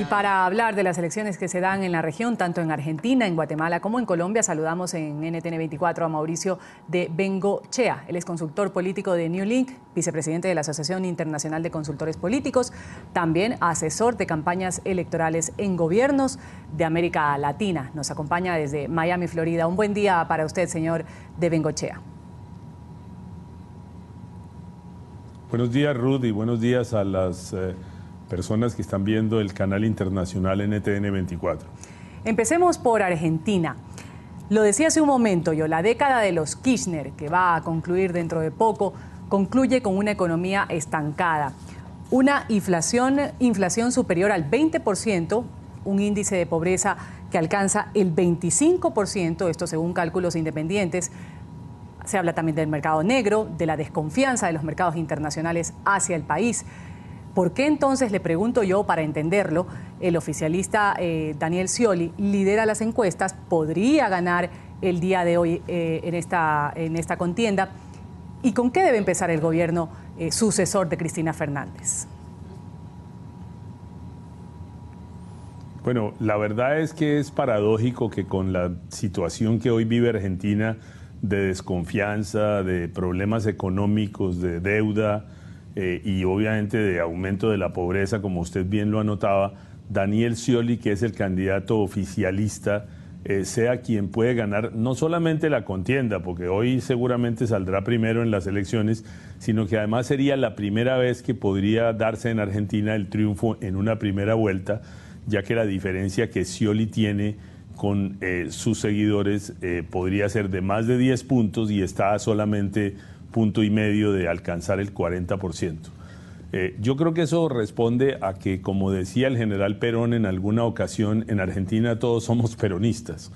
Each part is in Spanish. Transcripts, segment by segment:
Y para hablar de las elecciones que se dan en la región, tanto en Argentina, en Guatemala como en Colombia, saludamos en NTN 24 a Mauricio de Bengochea. Él es consultor político de New Link, vicepresidente de la Asociación Internacional de Consultores Políticos, también asesor de campañas electorales en gobiernos de América Latina. Nos acompaña desde Miami, Florida. Un buen día para usted, señor de Bengochea. Buenos días, Rudy. Buenos días a las... Eh, personas que están viendo el canal internacional NTN 24. Empecemos por Argentina. Lo decía hace un momento yo, la década de los Kirchner, que va a concluir dentro de poco, concluye con una economía estancada, una inflación, inflación superior al 20%, un índice de pobreza que alcanza el 25%, esto según cálculos independientes. Se habla también del mercado negro, de la desconfianza de los mercados internacionales hacia el país. ¿Por qué entonces, le pregunto yo, para entenderlo, el oficialista eh, Daniel Scioli lidera las encuestas, podría ganar el día de hoy eh, en, esta, contienda? ¿Y con qué debe empezar el gobierno eh, sucesor de Cristina Fernández? Bueno, la verdad es que es paradójico que con la situación que hoy vive Argentina de desconfianza, de problemas económicos, de deuda, eh, y obviamente de aumento de la pobreza, como usted bien lo anotaba, Daniel Scioli, que es el candidato oficialista, eh, sea quien puede ganar no solamente la contienda, porque hoy seguramente saldrá primero en las elecciones, sino que además sería la primera vez que podría darse en Argentina el triunfo en una primera vuelta, ya que la diferencia que Scioli tiene con eh, sus seguidores podría ser de más de 10 puntos y está solamente punto y medio de alcanzar el 40%. Eh, yo creo que eso responde a que, como decía el general Perón en alguna ocasión, en Argentina todos somos peronistas.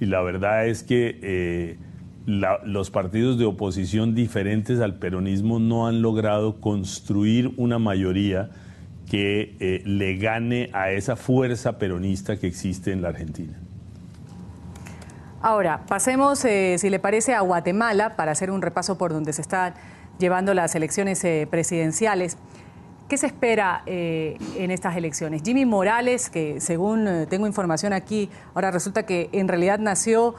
Y la verdad es que eh, los partidos de oposición diferentes al peronismo no han logrado construir una mayoría que eh, le gane a esa fuerza peronista que existe en la Argentina. Ahora, pasemos, eh, si le parece, a Guatemala para hacer un repaso por donde se están llevando las elecciones eh, presidenciales. ¿Qué se espera eh, en estas elecciones? Jimmy Morales, que según tengo información aquí, ahora resulta que en realidad nació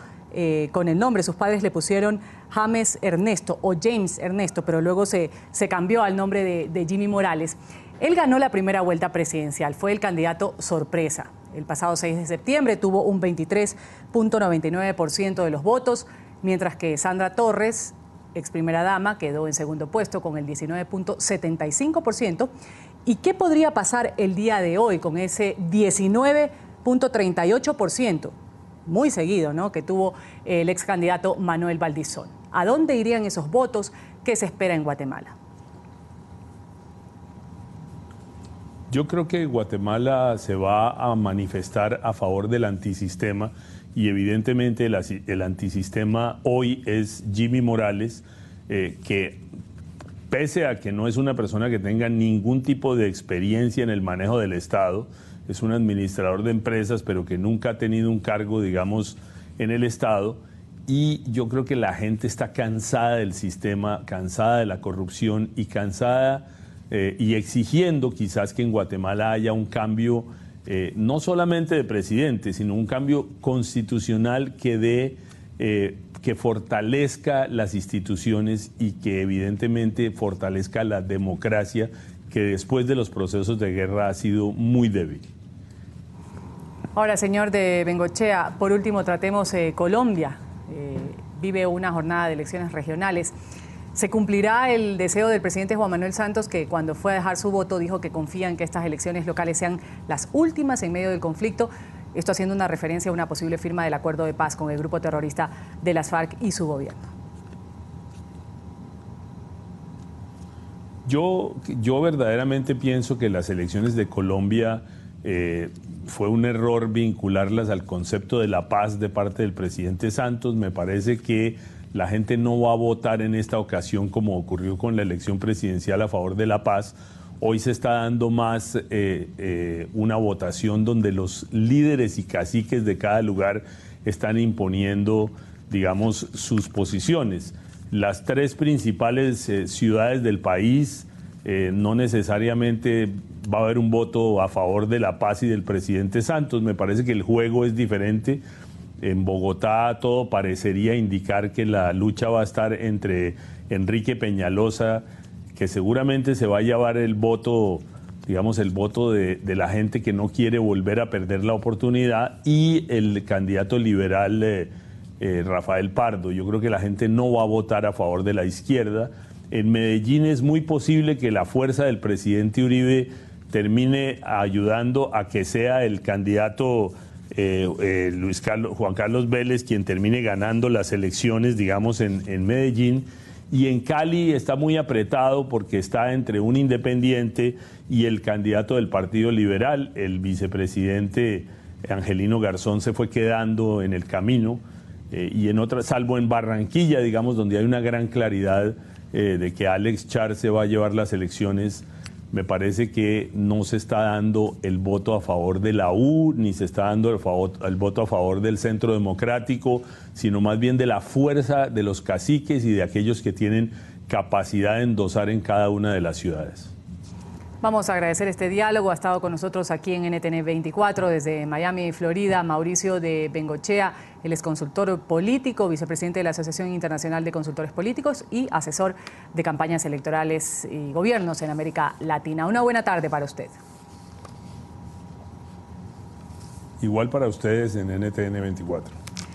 con el nombre. Sus padres le pusieron James Ernesto o James Ernesto, pero luego se, cambió al nombre de, de, Jimmy Morales. Él ganó la primera vuelta presidencial, fue el candidato sorpresa el pasado 6 de septiembre, tuvo un 23.99% de los votos, mientras que Sandra Torres, ex primera dama, quedó en segundo puesto con el 19.75%. ¿Y qué podría pasar el día de hoy con ese 19.38%? Muy seguido, ¿no? Que tuvo el ex candidato Manuel Valdizón. ¿A dónde irían esos votos? que se espera en Guatemala? Yo creo que Guatemala se va a manifestar a favor del antisistema y evidentemente el, antisistema hoy es Jimmy Morales, eh, que pese a que no es una persona que tenga ningún tipo de experiencia en el manejo del Estado, es un administrador de empresas, pero que nunca ha tenido un cargo, digamos, en el Estado. Y yo creo que la gente está cansada del sistema, cansada de la corrupción y cansada eh, y exigiendo quizás que en Guatemala haya un cambio eh, no solamente de presidente, sino un cambio constitucional que dé, eh, que fortalezca las instituciones y que evidentemente fortalezca la democracia que después de los procesos de guerra ha sido muy débil. Ahora, señor de Bengochea, por último tratemos Colombia. vive una jornada de elecciones regionales. ¿Se cumplirá el deseo del presidente Juan Manuel Santos, que cuando fue a dejar su voto dijo que confía en que estas elecciones locales sean las últimas en medio del conflicto? Esto haciendo una referencia a una posible firma del acuerdo de paz con el grupo terrorista de las FARC y su gobierno. Yo, yo verdaderamente pienso que las elecciones de Colombia eh, fue un error vincularlas al concepto de la paz de parte del presidente Santos. Me parece que la gente no va a votar en esta ocasión como ocurrió con la elección presidencial a favor de la paz. Hoy se está dando más eh, eh, una votación donde los líderes y caciques de cada lugar están imponiendo, digamos, sus posiciones. Las tres principales eh, ciudades del país, no necesariamente va a haber un voto a favor de la paz y del presidente Santos. Me parece que el juego es diferente en Bogotá todo parecería indicar que la lucha va a estar entre Enrique Peñalosa, que seguramente se va a llevar el voto, digamos, el voto de, la gente que no quiere volver a perder la oportunidad, y el candidato liberal eh, eh, Rafael Pardo. Yo creo que la gente no va a votar a favor de la izquierda. En Medellín es muy posible que la fuerza del presidente Uribe termine ayudando a que sea el candidato eh, eh, Luis Juan Carlos Vélez quien termine ganando las elecciones, digamos, en, Medellín. Y en Cali está muy apretado porque está entre un independiente y el candidato del Partido Liberal, el vicepresidente Angelino Garzón se fue quedando en el camino eh, y en otra, salvo en Barranquilla, digamos, donde hay una gran claridad de que Alex Char se va a llevar las elecciones me parece que no se está dando el voto a favor de la U, ni se está dando el, voto a favor del centro democrático, sino más bien de la fuerza de los caciques y de aquellos que tienen capacidad de endosar en cada una de las ciudades. Vamos a agradecer este diálogo. Ha estado con nosotros aquí en NTN 24 desde Miami, Florida, Mauricio de Bengochea, él es consultor político, vicepresidente de la Asociación Internacional de Consultores Políticos y asesor de campañas electorales y gobiernos en América Latina. Una buena tarde para usted. Igual para ustedes en NTN 24.